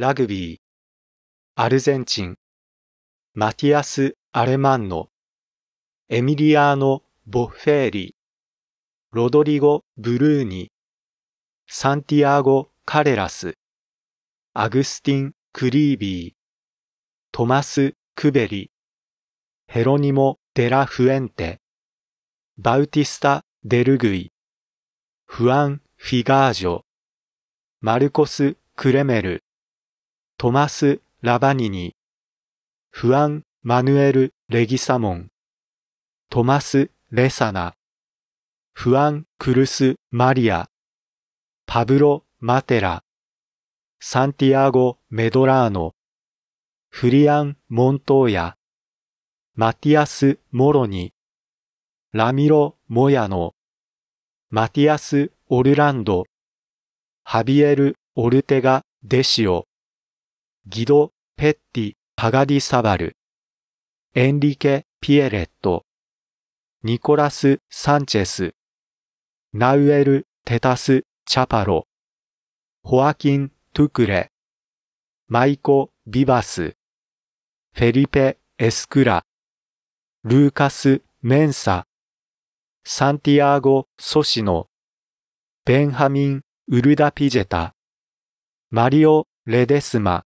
ラグビー、アルゼンチン、マティアス・アレマンノ、エミリアーノ・ボッフェーリ、ロドリゴ・ブルーニ、サンティアゴ・カレラス、アグスティン・クリービー、トマス・クベリ、ヘロニモ・デラ・フエンテ、バウティスタ・デルグイ、フアン・フィガージョ、マルコス・クレメル、トマス・ラバニニ、フアン・マヌエル・レギサモン、トマス・レサナ、フアン・クルス・マリア、パブロ・マテラ、サンティアゴ・メドラーノ、フリアン・モントーヤ、マティアス・モロニ、ラミロ・モヤノ、マティアス・オルランド、ハビエル・オルテガ・デシオ、ギド・ペッティ・パガディサバル、エンリケ・ピエレット、ニコラス・サンチェス、ナウエル・テタス・チャパロ、ホアキン・トゥクレ、マイコ・ビバス、フェリペ・エスクラ、ルーカス・メンサ、サンティアーゴ・ソシノ、ベンハミン・ウルダピジェタ、マリオ・レデスマ、